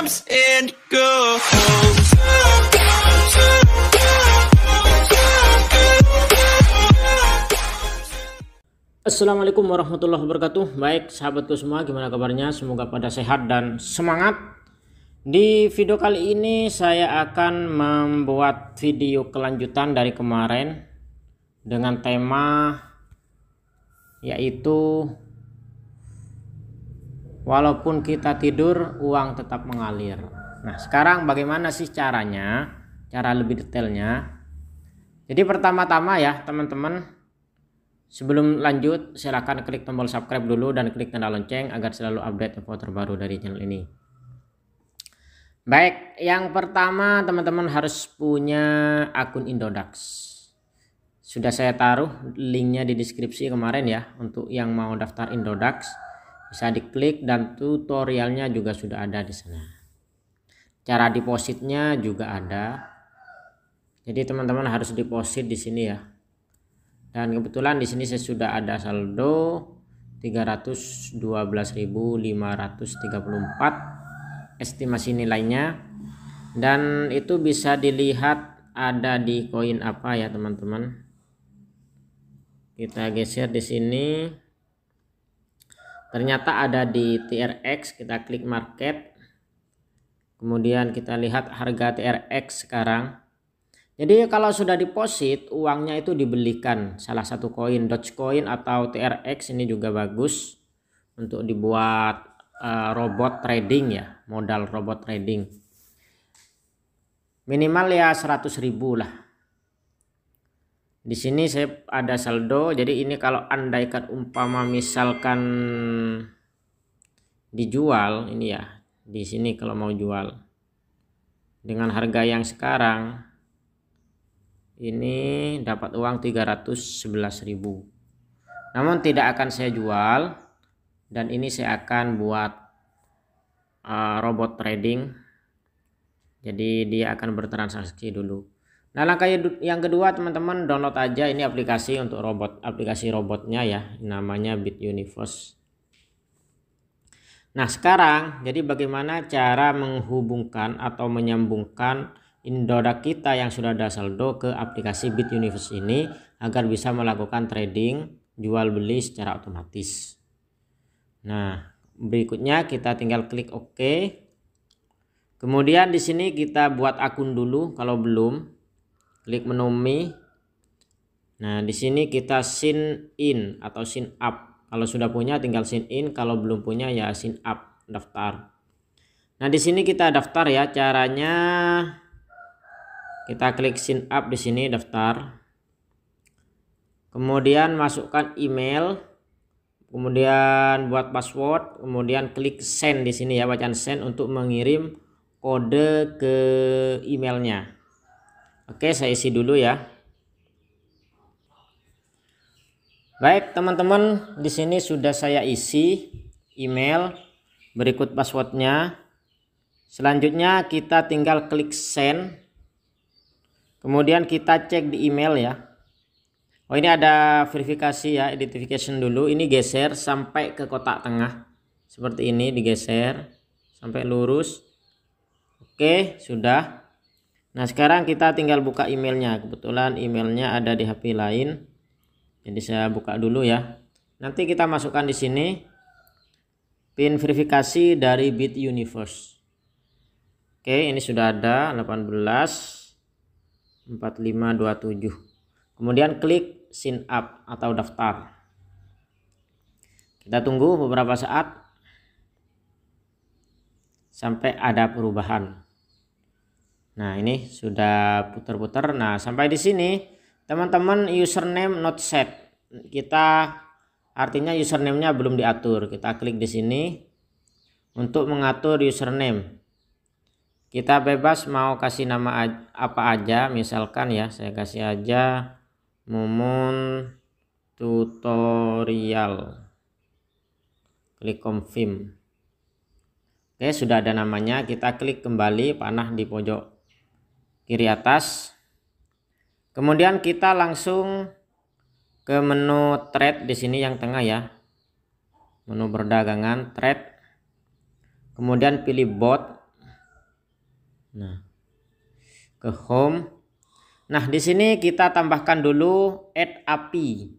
comes and goes. Assalamualaikum warahmatullahi wabarakatuh. Baik, sahabatku semua, gimana kabarnya? Semoga pada sehat dan semangat. Di video kali ini saya akan membuat video kelanjutan dari kemarin dengan tema yaitu walaupun kita tidur uang tetap mengalir nah sekarang bagaimana sih caranya cara lebih detailnya jadi pertama-tama ya teman-teman sebelum lanjut silahkan klik tombol subscribe dulu dan klik tanda lonceng agar selalu update info terbaru dari channel ini Baik, yang pertama teman-teman harus punya akun Indodax. Sudah saya taruh linknya di deskripsi kemarin ya untuk yang mau daftar Indodax bisa diklik dan tutorialnya juga sudah ada di sana cara depositnya juga ada jadi teman-teman harus deposit di sini ya dan kebetulan di sini saya sudah ada saldo 312.534 estimasi nilainya dan itu bisa dilihat ada di koin apa ya teman-teman kita geser di sini ternyata ada di TRX kita klik market kemudian kita lihat harga TRX sekarang jadi kalau sudah deposit uangnya itu dibelikan salah satu koin Dogecoin atau TRX ini juga bagus untuk dibuat uh, robot trading ya modal robot trading minimal ya 100.000 lah di sini saya ada saldo jadi ini kalau andaikan umpama misalkan dijual ini ya di sini kalau mau jual dengan harga yang sekarang ini dapat uang 311.000 namun tidak akan saya jual dan ini saya akan buat uh, robot trading jadi dia akan bertransaksi dulu Nah langkah yang kedua teman-teman download aja ini aplikasi untuk robot aplikasi robotnya ya namanya Bit Universe. Nah sekarang jadi bagaimana cara menghubungkan atau menyambungkan Indoda kita yang sudah ada saldo ke aplikasi Bit Universe ini agar bisa melakukan trading jual beli secara otomatis. Nah berikutnya kita tinggal klik OK. Kemudian di sini kita buat akun dulu kalau belum klik menu Mi. Nah, di sini kita sign in atau sign up. Kalau sudah punya tinggal sign in, kalau belum punya ya sign up daftar. Nah, di sini kita daftar ya. Caranya kita klik sign up di sini daftar. Kemudian masukkan email, kemudian buat password, kemudian klik send di sini ya bacaan send untuk mengirim kode ke emailnya. Oke, saya isi dulu ya. Baik, teman-teman, di sini sudah saya isi email berikut passwordnya. Selanjutnya kita tinggal klik send. Kemudian kita cek di email ya. Oh, ini ada verifikasi ya, identification dulu. Ini geser sampai ke kotak tengah. Seperti ini digeser sampai lurus. Oke, sudah. Nah sekarang kita tinggal buka emailnya. Kebetulan emailnya ada di HP lain. Jadi saya buka dulu ya. Nanti kita masukkan di sini pin verifikasi dari Bit Universe. Oke, ini sudah ada 18 4527. Kemudian klik sign up atau daftar. Kita tunggu beberapa saat sampai ada perubahan. Nah, ini sudah putar-putar. Nah, sampai di sini teman-teman username not set. Kita artinya username-nya belum diatur. Kita klik di sini untuk mengatur username. Kita bebas mau kasih nama apa aja, misalkan ya, saya kasih aja Mumun tutorial. Klik confirm. Oke, sudah ada namanya. Kita klik kembali panah di pojok kiri atas kemudian kita langsung ke menu trade di sini yang tengah ya menu perdagangan trade kemudian pilih bot nah ke home nah di sini kita tambahkan dulu add API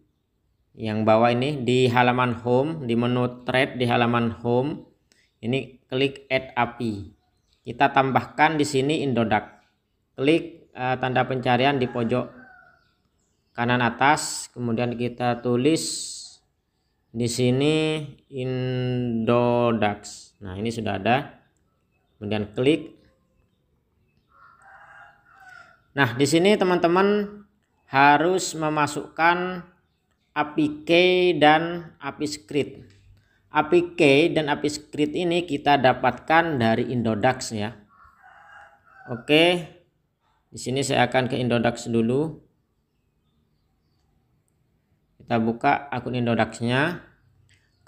yang bawah ini di halaman home di menu trade di halaman home ini klik add API kita tambahkan di sini Indodax klik uh, tanda pencarian di pojok kanan atas kemudian kita tulis di sini Indodax nah ini sudah ada kemudian klik nah di sini teman-teman harus memasukkan API key dan API script. API key dan API script ini kita dapatkan dari Indodax ya. Oke. Di sini saya akan ke Indodax dulu. Kita buka akun Indodax-nya.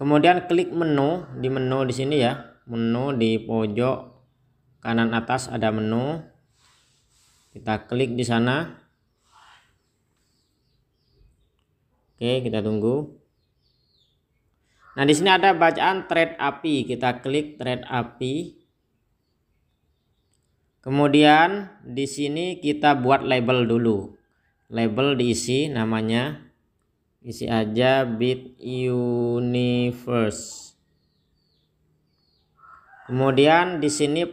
Kemudian klik menu di menu di sini ya. Menu di pojok kanan atas ada menu. Kita klik di sana. Oke, kita tunggu. Nah, di sini ada bacaan trade api. Kita klik trade api. Kemudian di sini kita buat label dulu. Label diisi namanya. Isi aja bit universe. Kemudian di sini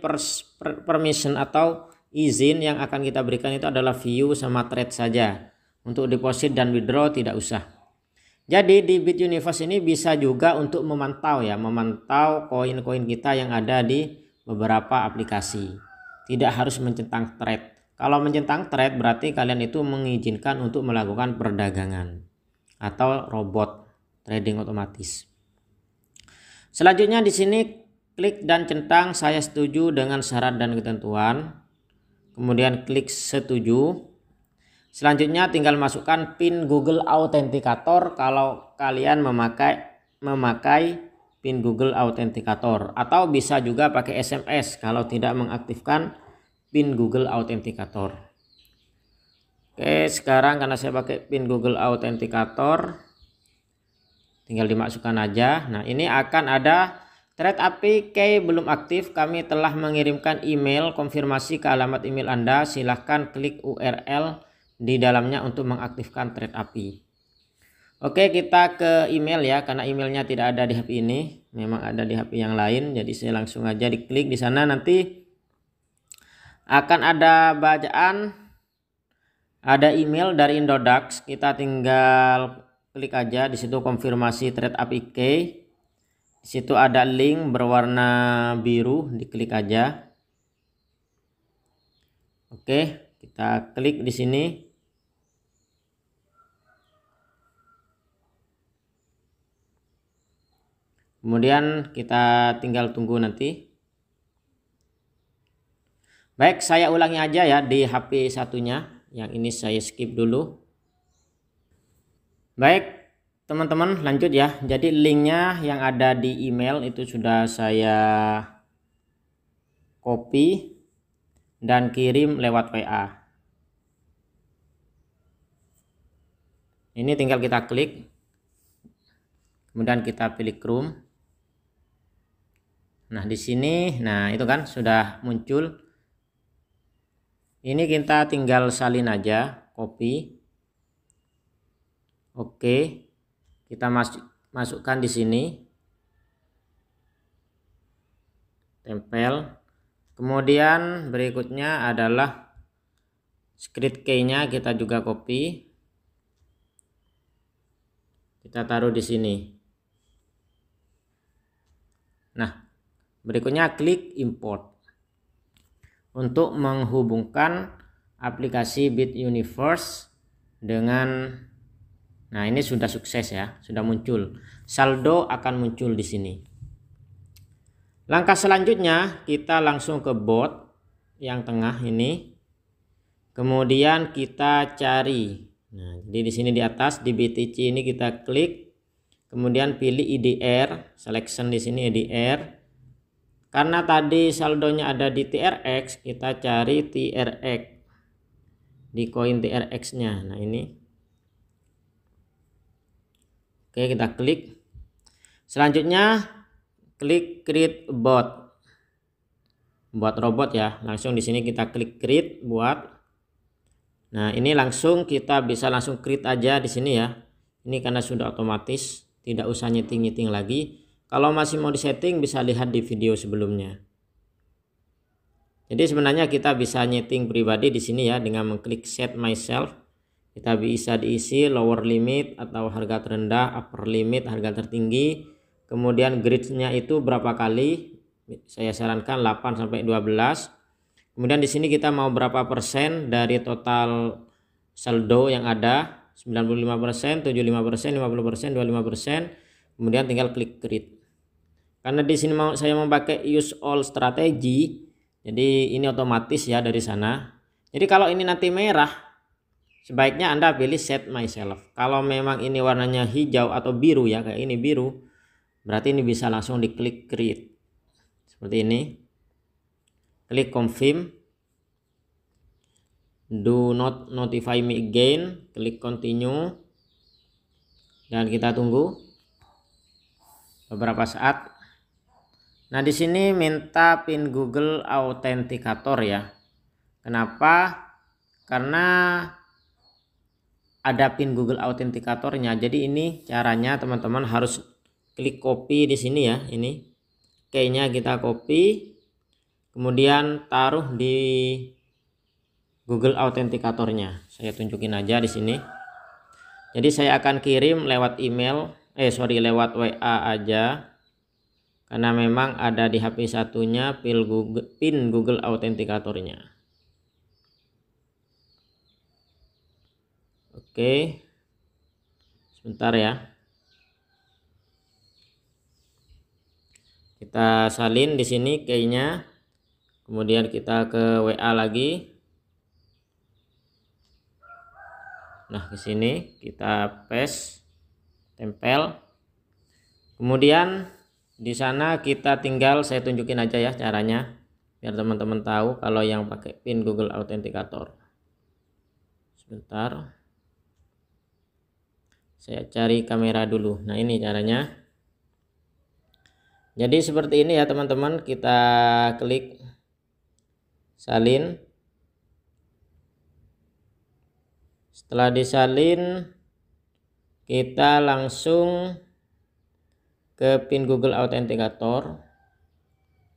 permission atau izin yang akan kita berikan itu adalah view sama trade saja. Untuk deposit dan withdraw tidak usah. Jadi di Bit Universe ini bisa juga untuk memantau ya, memantau koin-koin kita yang ada di beberapa aplikasi tidak harus mencentang trade. Kalau mencentang trade berarti kalian itu mengizinkan untuk melakukan perdagangan atau robot trading otomatis. Selanjutnya di sini klik dan centang saya setuju dengan syarat dan ketentuan. Kemudian klik setuju. Selanjutnya tinggal masukkan pin Google Authenticator kalau kalian memakai memakai pin Google Authenticator atau bisa juga pakai SMS kalau tidak mengaktifkan pin Google Authenticator. Oke, sekarang karena saya pakai pin Google Authenticator tinggal dimasukkan aja. Nah, ini akan ada Thread key belum aktif, kami telah mengirimkan email konfirmasi ke alamat email Anda. Silahkan klik URL di dalamnya untuk mengaktifkan Thread API. Oke, kita ke email ya, karena emailnya tidak ada di HP ini, memang ada di HP yang lain. Jadi saya langsung aja diklik di sana nanti akan ada bacaan ada email dari Indodax, kita tinggal klik aja di situ konfirmasi trade up Di situ ada link berwarna biru, diklik aja. Oke, kita klik di sini. Kemudian kita tinggal tunggu nanti. Baik, saya ulangi aja ya di HP satunya. Yang ini saya skip dulu. Baik, teman-teman lanjut ya. Jadi linknya yang ada di email itu sudah saya copy dan kirim lewat WA. Ini tinggal kita klik. Kemudian kita pilih Chrome. Nah, di sini nah itu kan sudah muncul. Ini kita tinggal salin aja, copy. Oke. Kita masuk masukkan di sini. Tempel. Kemudian berikutnya adalah script key-nya kita juga copy. Kita taruh di sini. Berikutnya klik import. Untuk menghubungkan aplikasi Bit Universe dengan Nah, ini sudah sukses ya, sudah muncul. Saldo akan muncul di sini. Langkah selanjutnya kita langsung ke bot yang tengah ini. Kemudian kita cari. Nah, jadi di sini di atas di BTC ini kita klik kemudian pilih IDR, selection di sini IDR. Karena tadi saldonya ada di TRX, kita cari TRX di koin TRX-nya. Nah, ini. Oke, kita klik. Selanjutnya klik create bot. Buat robot ya. Langsung di sini kita klik create buat. Nah, ini langsung kita bisa langsung create aja di sini ya. Ini karena sudah otomatis, tidak usah nyeting-nyeting lagi kalau masih mau disetting bisa lihat di video sebelumnya. Jadi sebenarnya kita bisa nyeting pribadi di sini ya dengan mengklik set myself. Kita bisa diisi lower limit atau harga terendah, upper limit, harga tertinggi. Kemudian gridnya itu berapa kali? Saya sarankan 8 sampai 12. Kemudian di sini kita mau berapa persen dari total saldo yang ada? 95%, 75%, 50%, 25%. Kemudian tinggal klik grid. Karena di sini mau saya memakai use all strategi, jadi ini otomatis ya dari sana. Jadi kalau ini nanti merah, sebaiknya Anda pilih set myself. Kalau memang ini warnanya hijau atau biru ya, kayak ini biru, berarti ini bisa langsung diklik create. Seperti ini. Klik confirm. Do not notify me again. Klik continue. Dan kita tunggu beberapa saat Nah, di sini minta pin Google Authenticator ya. Kenapa? Karena ada pin Google Authenticatornya. Jadi ini caranya teman-teman harus klik copy di sini ya, ini. Kayaknya kita copy kemudian taruh di Google Authenticatornya. Saya tunjukin aja di sini. Jadi saya akan kirim lewat email, eh sorry lewat WA aja karena memang ada di HP satunya pin Google, pin Google authenticator Oke. Sebentar ya. Kita salin di sini kayaknya. Kemudian kita ke WA lagi. Nah, ke sini kita paste tempel. Kemudian di sana kita tinggal saya tunjukin aja ya caranya biar teman-teman tahu kalau yang pakai pin Google Authenticator sebentar saya cari kamera dulu nah ini caranya jadi seperti ini ya teman-teman kita klik salin setelah disalin kita langsung ke pin Google Authenticator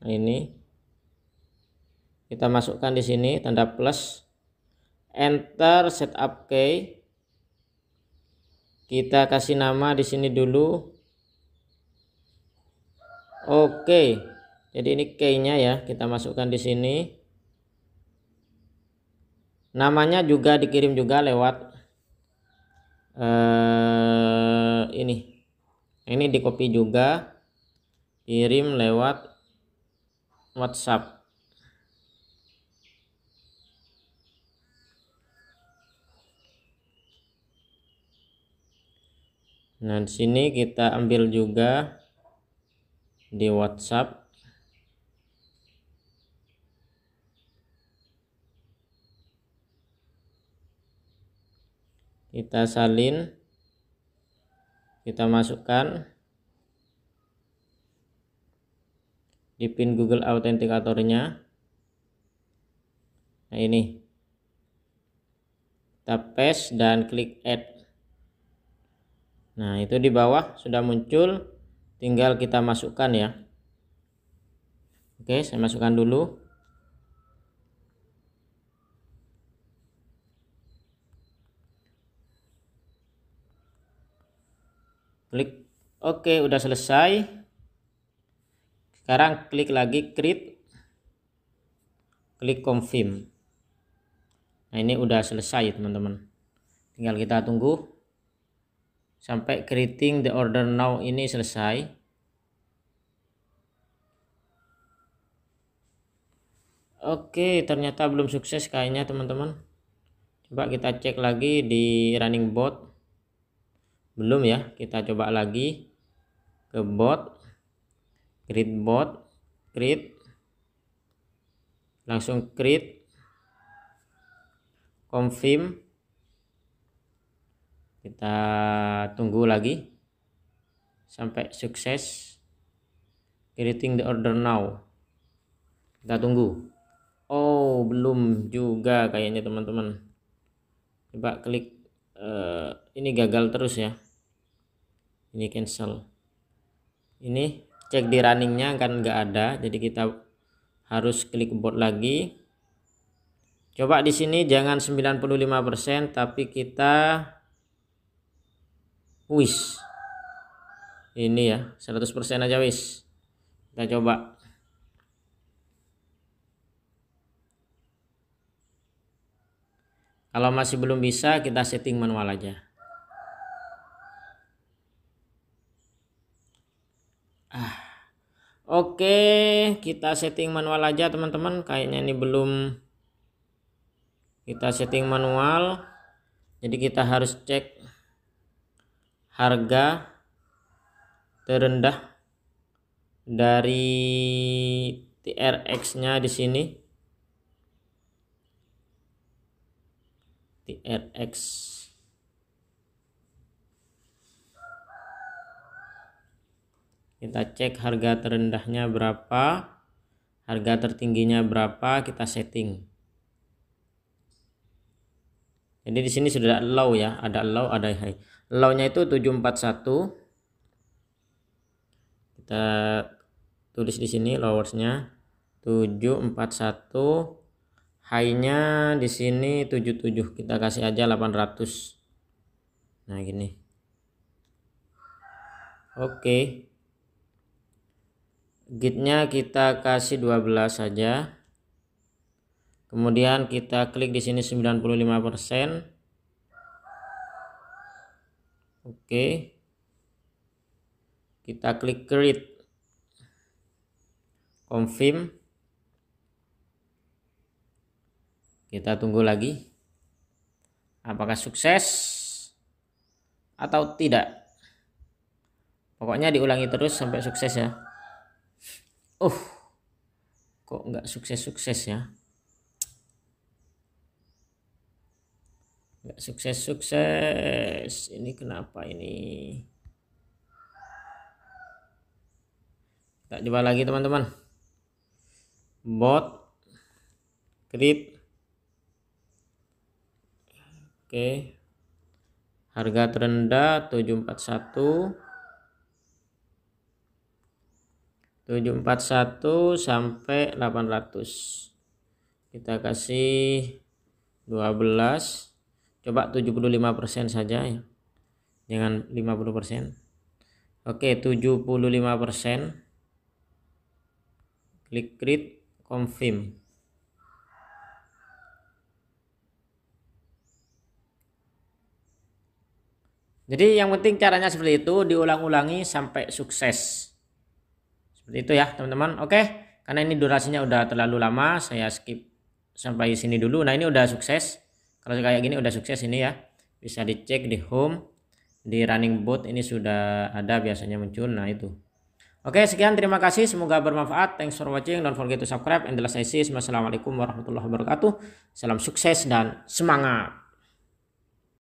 nah, ini kita masukkan di sini tanda plus enter setup key kita kasih nama di sini dulu oke jadi ini key-nya ya kita masukkan di sini namanya juga dikirim juga lewat eh, ini ini di copy juga kirim lewat WhatsApp Nah, di sini kita ambil juga di WhatsApp. Kita salin kita masukkan di pin Google Authenticatornya Nah, ini. Kita paste dan klik add. Nah, itu di bawah sudah muncul, tinggal kita masukkan ya. Oke, saya masukkan dulu. klik oke udah selesai sekarang klik lagi create klik confirm nah ini udah selesai teman-teman tinggal kita tunggu sampai creating the order now ini selesai Oke, ternyata belum sukses kayaknya teman-teman. Coba kita cek lagi di running bot belum ya kita coba lagi ke bot create bot create langsung create confirm kita tunggu lagi sampai sukses creating the order now kita tunggu oh belum juga kayaknya teman-teman coba klik uh, ini gagal terus ya ini cancel ini cek di runningnya kan enggak ada jadi kita harus klik bot lagi coba di sini jangan 95% tapi kita wish. ini ya 100% aja wish. kita coba kalau masih belum bisa kita setting manual aja Oke, kita setting manual aja teman-teman. Kayaknya ini belum kita setting manual. Jadi kita harus cek harga terendah dari TRX-nya di sini. TRX kita cek harga terendahnya berapa harga tertingginya berapa kita setting jadi di sini sudah low ya ada low ada high lownya itu 741 kita tulis di sini lowersnya 741 high-nya di sini 77 kita kasih aja 800 nah gini oke okay gitnya kita kasih 12 saja kemudian kita klik di sini 95% oke kita klik create confirm kita tunggu lagi apakah sukses atau tidak pokoknya diulangi terus sampai sukses ya Uh, kok nggak sukses-sukses ya nggak sukses-sukses ini kenapa ini Tak coba lagi teman-teman bot krip oke harga terendah 741 741 sampai 800 kita kasih 12 coba 75% saja ya jangan 50% oke 75% klik create confirm jadi yang penting caranya seperti itu diulang-ulangi sampai sukses seperti itu ya teman-teman. Oke, karena ini durasinya udah terlalu lama, saya skip sampai sini dulu. Nah ini udah sukses. Kalau kayak gini udah sukses ini ya. Bisa dicek di home, di running boot ini sudah ada biasanya muncul. Nah itu. Oke sekian terima kasih semoga bermanfaat. Thanks for watching. Don't forget to subscribe and the last Assalamualaikum warahmatullahi wabarakatuh. Salam sukses dan semangat.